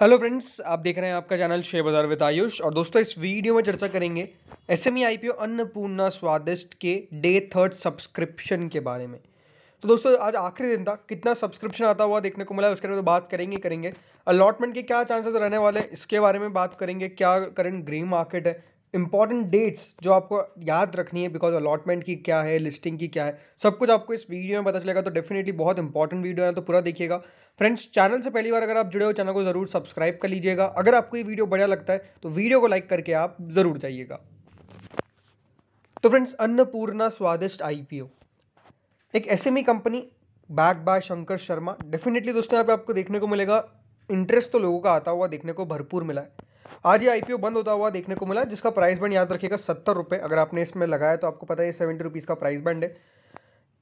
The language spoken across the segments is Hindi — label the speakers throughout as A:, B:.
A: हेलो फ्रेंड्स आप देख रहे हैं आपका चैनल शेयर बाजार विद आयुष और दोस्तों इस वीडियो में चर्चा करेंगे S M E I P O Annapurna Swadisht के डे थर्ड सब्सक्रिप्शन के बारे में तो दोस्तों आज आखिरी दिन था कितना सब्सक्रिप्शन आता हुआ देखने को मिला उसके बारे में तो बात करेंगे करेंगे अलॉटमेंट के क्या चांसेस रहने वाले इसके बारे में बात करेंगे क्या करेंट ग्रीन मार्केट है इंपॉर्टेंट डेट्स जो आपको याद रखनी है बिकॉज अलॉटमेंट की क्या है लिस्टिंग की क्या है सब कुछ आपको इस वीडियो में पता चलेगा तो डेफिनेटली बहुत इंपॉर्टेंट वीडियो है तो पूरा देखिएगा फ्रेंड्स चैनल से पहली बार अगर आप जुड़े हो चैनल को ज़रूर सब्सक्राइब कर लीजिएगा अगर आपको ये वीडियो बढ़िया लगता है तो वीडियो को लाइक करके आप ज़रूर जाइएगा तो फ्रेंड्स अन्नपूर्णा स्वादिष्ट आईपीओ एक SME company back by Shankar Sharma definitely दोस्तों यहाँ पे आपको देखने को मिलेगा इंटरेस्ट तो लोगों का आता हुआ देखने को भरपूर मिला है आज ये आईपीओ बंद होता हुआ देखने को मिला जिसका प्राइस बैंड याद रखिएगा सत्तर रुपये अगर आपने इसमें लगाया तो आपको पता है सेवेंटी रुपीज़ का प्राइस बैंड है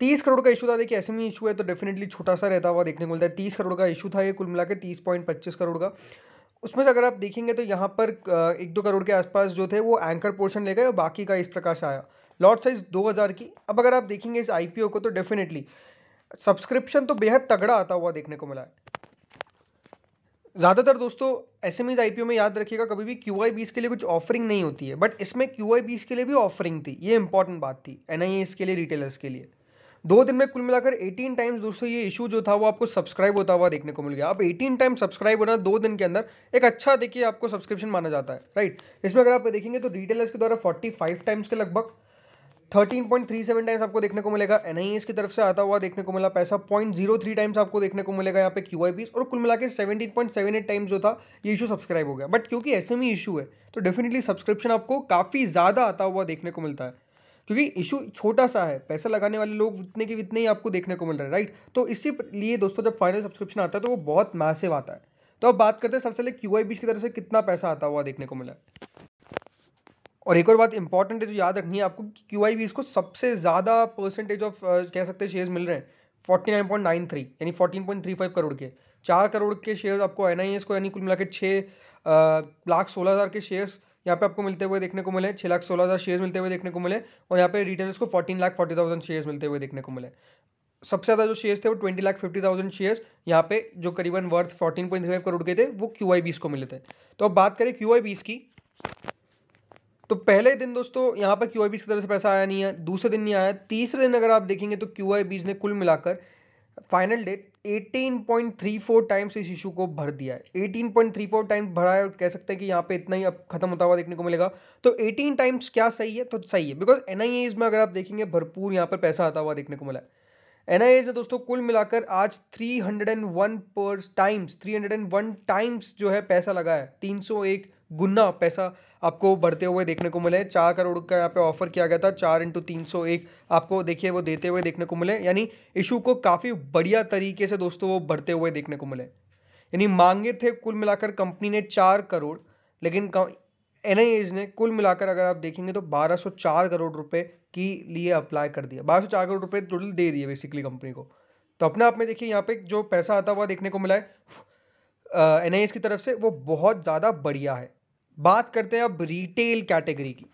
A: तीस करोड़ का इशू था देखिए ऐसे में इशू है तो डेफिनेटली छोटा सा रहता हुआ देखने को मिलता है तीस करोड़ का इशू था ये कुल मिला के तीस पॉइंट पच्चीस करोड़ का उसमें से अगर आप देखेंगे तो यहाँ पर एक दो करोड़ के आसपास जो थे वो एंकर पोर्शन ले गए और बाकी का इस प्रकार से आया लॉट साइज दो हज़ार की अब अगर आप देखेंगे इस आई को तो डेफिनेटली सब्सक्रिप्शन तो बेहद तगड़ा आता हुआ देखने को मिला है ज़्यादातर दोस्तों एस एम में याद रखिएगा कभी भी क्यू आई बीस के लिए कुछ ऑफरिंग नहीं होती है बट इसमें क्यू आई बीस के लिए भी ऑफरिंग थी ये इंपॉर्टेंट बात थी एन के लिए रिटेलर्स के लिए दो दिन में कुल मिलाकर 18 टाइम्स दोस्तों ये इशू जो था वो आपको सब्सक्राइब होता हुआ देखने को मिल गया अब 18 टाइम सब्सक्राइब होना दो दिन के अंदर एक अच्छा देखिए आपको सब्सक्रिप्शन माना जाता है राइट इसमें अगर आप देखेंगे तो रिटेलर्स के द्वारा 45 टाइम्स के लगभग thirteen point three seven times आपको देखने को मिलेगा एनआईएस की तरफ से आता हुआ देखने को मिला पैसा पॉइंट जीरो थ्री टाइम्स आपको देखने को मिलेगा यहाँ पे क्यू आई और कुल मिला के seventeen point seven eight times जो था ये इशू सब्सक्राइब हो गया बट क्योंकि एस एम इशू है तो डेफिनेटली सब्सक्रिप्शन आपको काफ़ी ज़्यादा आता हुआ देखने को मिलता है क्योंकि इशू छोटा सा है पैसा लगाने वाले लोग उतने के इतने ही आपको देखने को मिल रहा है राइट तो इसी लिए दोस्तों जब फाइनल सब्सक्रिप्शन आता है तो वो बहुत मैसेव आता है तो अब बात करते हैं सबसे पहले क्यू आई की तरफ से कितना पैसा आता हुआ देखने को मिला है और एक और बात इंपॉर्टेंट है जो याद रखनी है आपको क्यू आई को सबसे ज़्यादा परसेंटेज ऑफ कह सकते हैं शेयर्स मिल रहे हैं forty nine point nine three यानी fourteen point three five crore के चार करोड़ के शेयर्स आपको एन आई एस को यानी कुल मिला के छः लाख सोलह हज़ार के शेयर्स यहाँ पे आपको मिलते हुए देखने को मिले छः लाख सोलह हज़ार शेयर्स मिलते हुए देखने को मिले और यहाँ पे रिटेलर्स को fourteen lakh forty thousand shares मिलते हुए देखने को मिले सबसे ज़्यादा जो शेयर्स थे वो twenty lakh fifty thousand shares यहाँ पे जो करीबन worth fourteen point three five crore के थे वो क्यू आई बीस को मिले थे तो अब बात करें क्यू आई बीस की तो पहले दिन दोस्तों यहाँ पर क्यू की तरफ से पैसा आया नहीं है दूसरे दिन नहीं आया तीसरे दिन अगर आप देखेंगे तो क्यू ने कुल मिलाकर फाइनल डेट 18.34 टाइम्स इस इशू को भर दिया है 18.34 टाइम्स भरा है और कह सकते हैं कि यहाँ पे इतना ही अब खत्म होता हुआ देखने को मिलेगा तो 18 टाइम्स क्या सही है तो सही है बिकॉज एन में अगर आप देखेंगे भरपूर यहाँ पर पैसा आता हुआ देखने को मिला है एन ने दोस्तों कुल मिलाकर आज 301 पर टाइम्स 301 टाइम्स जो है पैसा लगा है 301 गुना पैसा आपको बढ़ते हुए देखने को मिले चार करोड़ का यहाँ पे ऑफर किया गया था चार इंटू तीन सौ एक आपको देखिए वो देते हुए देखने को मिले यानी इशू को काफ़ी बढ़िया तरीके से दोस्तों वो बढ़ते हुए देखने को मिले यानी मांगे थे कुल मिलाकर कंपनी ने चार करोड़ लेकिन एन ने कुल मिलाकर अगर आप देखेंगे तो बारह करोड़ रुपये की लिए अप्लाई कर दिया बारह करोड़ रुपये टोटल दे दिए बेसिकली कंपनी को तो अपने आप में देखिए यहाँ पर जो पैसा आता हुआ देखने को मिला है एन की तरफ से वो बहुत ज़्यादा बढ़िया है बात करते हैं अब रिटेल कैटेगरी की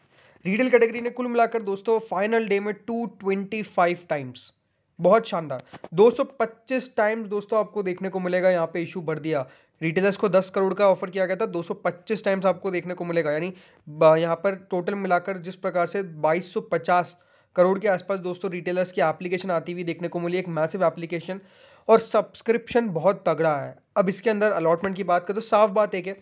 A: रिटेल कैटेगरी ने कुल मिलाकर दोस्तों फाइनल डे में टू ट्वेंटी फाइव टाइम्स बहुत शानदार 225 टाइम्स दोस्तों आपको देखने को मिलेगा यहाँ पे इशू बढ़ दिया रिटेलर्स को 10 करोड़ का ऑफर किया गया था 225 टाइम्स आपको देखने को मिलेगा यानी यहाँ पर टोटल मिलाकर जिस प्रकार से 2250 करोड़ के आसपास दोस्तों रिटेलर्स की एप्लीकेशन आती हुई देखने को मिली एक मैसिव एप्लीकेशन और सब्सक्रिप्शन बहुत तगड़ा है अब इसके अंदर अलॉटमेंट की बात करें तो साफ बात एक है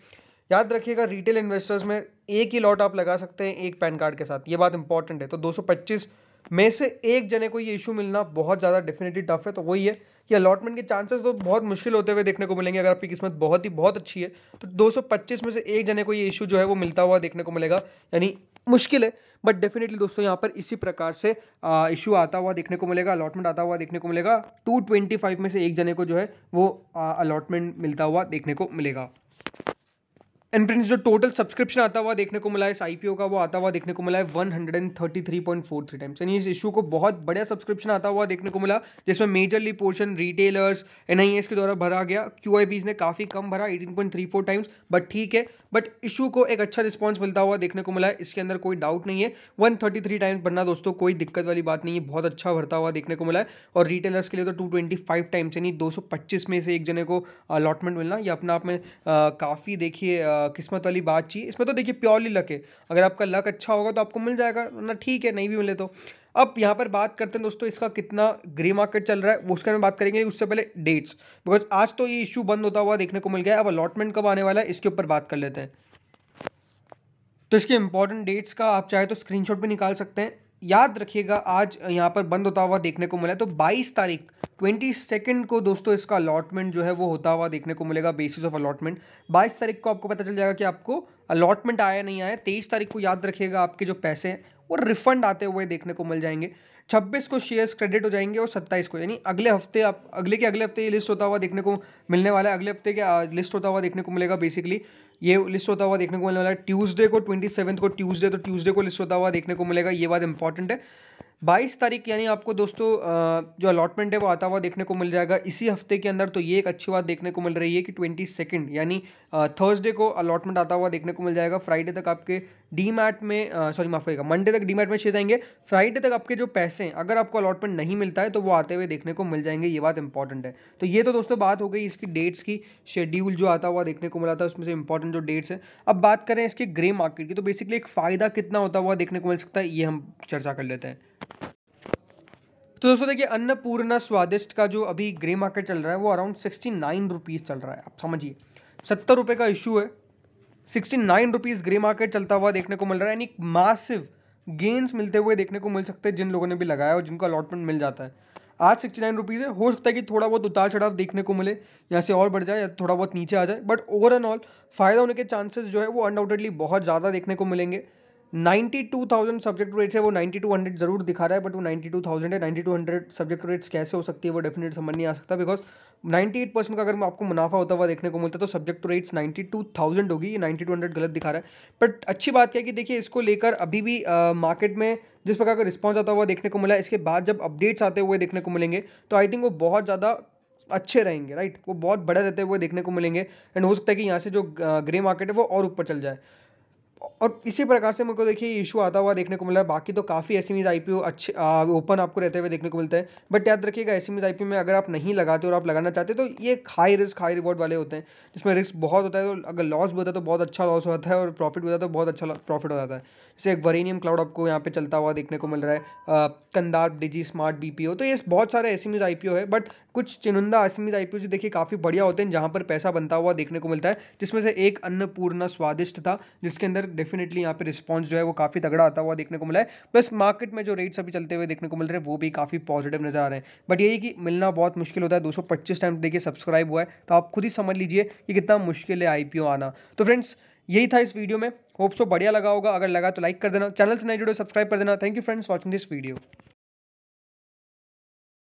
A: याद रखिएगा रिटेल इन्वेस्टर्स में एक ही लॉट आप लगा सकते हैं एक पैन कार्ड के साथ ये बात इंपॉर्टेंट है तो 225 में से एक जने को ये इशू मिलना बहुत ज़्यादा डेफिनेटली टफ है तो वही है कि अलॉटमेंट के चांसेस तो बहुत मुश्किल होते हुए देखने को मिलेंगे अगर आपकी किस्मत बहुत ही बहुत अच्छी है तो 225 में से एक जने को ये इशू जो है वो मिलता हुआ देखने को मिलेगा यानी मुश्किल है बट डेफिनेटली दोस्तों यहाँ पर इसी प्रकार से इशू आता हुआ देखने को मिलेगा अलॉटमेंट आता हुआ देखने को मिलेगा टू में से एक जने को जो है वो अलॉटमेंट मिलता हुआ देखने को मिलेगा एंड फ्रेंड्स जो टोटल सब्सक्रिप्शन आता हुआ देखने को मिला है इस आईपीओ का वो आता हुआ देखने को मिला है 133.43 टाइम्स यानी इस इशू को बहुत बढ़िया सब्सक्रिप्शन आता हुआ देखने को मिला जिसमें मेजरली पोर्शन रिटेलर्स एनआईएस के द्वारा भरा गया बीज ने काफ़ी कम भरा 18.34 टाइम्स बट ठीक है बट इशू को एक अच्छा रिस्पॉन्स मिलता हुआ देखने को मिला है इसके अंदर कोई डाउट नहीं है वन टाइम्स भरना दोस्तों कोई दिक्कत वाली बात नहीं है बहुत अच्छा भरता हुआ देखने को मिला है और रिटेलर्स के लिए तो टू टाइम्स यानी दो में से एक जने को अलॉटमेंट मिलना यह अपने आप में काफ़ी देखिए किस्मत वाली बात चाहिए इसमें तो देखिए प्योरली लक है अगर आपका लक अच्छा होगा तो आपको मिल जाएगा वरना ठीक है नहीं भी मिले तो अब यहाँ पर बात करते हैं दोस्तों इसका कितना ग्रे मार्केट चल रहा है वो उसके में बात करेंगे उससे पहले डेट्स बिकॉज आज तो ये इशू बंद होता हुआ देखने को मिल गया अब अलॉटमेंट कब आने वाला है इसके ऊपर बात कर लेते हैं तो इसके इंपॉर्टेंट डेट्स का आप चाहे तो स्क्रीनशॉट भी निकाल सकते हैं याद रखिएगा आज यहाँ पर बंद होता हुआ देखने को मिला तो 22 तारीख ट्वेंटी सेकेंड को दोस्तों इसका अलॉटमेंट जो है वो होता हुआ देखने को मिलेगा बेसिस ऑफ अलॉटमेंट 22 तारीख को आपको पता चल जाएगा कि आपको अलॉटमेंट आया नहीं आया तेईस तारीख को याद रखिएगा आपके जो पैसे हैं और रिफंड आते हुए देखने को मिल जाएंगे छब्बीस को शेयर्स क्रेडिट हो जाएंगे और सत्ताईस को यानी अगले हफ्ते आप अगले के अगले हफ्ते ये लिस्ट होता हुआ देखने को मिलने वाला है अगले हफ्ते के लिस्ट होता हुआ देखने को मिलेगा बेसिकली ये लिस्ट होता हुआ देखने को मिलने वाला है ट्यूजडे को ट्वेंटी सेवन्थ को ट्यूजडे तो ट्यूजडे को लिस्ट होता हुआ देखने को मिलेगा ये बात इंपॉर्टेंट है बाईस तारीख यानी आपको दोस्तों जो अलॉटमेंट है वो आता हुआ देखने को मिल जाएगा इसी हफ्ते के अंदर तो ये एक अच्छी बात देखने को मिल रही है कि ट्वेंटी सेकेंड यानी थर्सडे को अलॉटमेंट आता हुआ देखने को मिल जाएगा फ्राइडे तक आपके डी मार्ट में सॉरी माफ करेगा मंडे तक डी मार्ट में शेयर जाएंगे फ्राइडे तक आपके जो पैसे हैं अगर आपको अलॉटमेंट नहीं मिलता है तो वो आते हुए देखने को मिल जाएंगे ये बात इंपॉर्टेंट है तो ये तो दोस्तों बात हो गई इसकी डेट्स की शेड्यूल जो आता हुआ देखने को मिला था उसमें से इंपॉर्टेंट जो डेट्स है अब बात करें इसके ग्रे मार्केट की तो बेसिकली एक फ़ायदा कितना होता हुआ देखने को मिल सकता है ये हम चर्चा कर लेते हैं तो दोस्तों देखिए अन्नपूर्णा स्वादिष्ट का जो अभी ग्रे मार्केट चल रहा है वो अराउंड सिक्सटी नाइन रुपीज़ चल रहा है आप समझिए सत्तर रुपये का इशू है sixty nine rupees grey market चलता हुआ देखने को मिल रहा है यानी मासिव गेंस मिलते हुए देखने को मिल सकते हैं जिन लोगों ने भी लगाया और जिनको अलॉटमेंट मिल जाता है आज सिक्सटी नाइन रुपीज़ है हो सकता है कि थोड़ा बहुत उतार चढ़ाव देखने को मिले या से और बढ़ जाए या थोड़ा बहुत नीचे आ जाए बट ओवर एंड ऑल फ़ायदा होने के चांसेस जो है वो अनडाउटेडली बहुत ज़्यादा देखने को मिलेंगे ninety two thousand subject rates है वो नाइन्टी टू हंड्रेड जरूर दिखा रहा है बट वो नाइन्टी टू थाउजेंड है ninety two hundred subject rates कैसे हो सकती है वो डेफिनेट समझ नहीं आ सकता बिकॉज नाइन्टी एट परसेंट का अगर आपको मुनाफा होता हुआ देखने को मिलता है तो subject rates ninety two thousand होगी ये नाइन्टी टू हंड्रेड गलत दिखा रहा है बट अच्छी बात क्या है कि देखिए इसको लेकर अभी भी मार्केट में जिस प्रकार का रिस्पॉन्स आता हुआ देखने को मिला इसके बाद जब अपडेट्स आते हुए देखने को मिलेंगे तो आई थिंक वो बहुत ज़्यादा अच्छे रहेंगे राइट वो बहुत बड़े रहते हुए देखने को मिलेंगे एंड हो सकता है कि यहाँ से जो ग्रे मार्केट है वो और ऊपर चल जाए और इसी प्रकार से मुझको देखिए इशू आता हुआ देखने को मिला है बाकी तो काफ़ी एस एम आई e अच्छे ओपन आपको रहते हुए देखने को मिलते हैं बट याद रखिएगा एस एम आई में अगर आप नहीं लगाते और आप लगाना चाहते तो ये हाई रिस्क हाई रिवॉर्ड वाले होते हैं जिसमें रिस्क बहुत होता है तो अगर लॉस भी होता है तो बहुत अच्छा लॉस होता है और प्रॉफिट भी होता है तो बहुत अच्छा प्रॉफिट हो जाता है जैसे वरेनियम क्लाउड आपको यहाँ पे चलता हुआ देखने को मिल रहा है कंदार डिजी स्मार्ट बी तो ये बहुत सारे एस आईपीओ है बट कुछ चुनिंदा एस आईपीओ जो देखिए काफ़ी बढ़िया होते हैं जहाँ पर पैसा बनता हुआ देखने को मिलता है जिसमें से एक अन्नपूर्णा स्वादिष्ट था जिसके अंदर डेफिनेटली यहाँ पे रिस्पॉन्स जो है वो काफ़ी तगड़ा आता हुआ देखने को मिला है प्लस मार्केट में जो रेट्स अभी चलते हुए देखने को मिल रहे हैं वो भी काफ़ी पॉजिटिव नज़र आ रहे हैं बट यही कि मिलना बहुत मुश्किल होता है पच्चीस टाइम देखिए सब्सक्राइब हुआ है तो आप खुद ही समझ लीजिए कि कितना मुश्किल है आई आना तो फ्रेंड्स यही था इस वीडियो में होप सो बढ़िया लगा होगा अगर लगा तो लाइक कर देना चैनल से नहीं जुड़े सब्सक्राइब कर देना thank you friends watching this video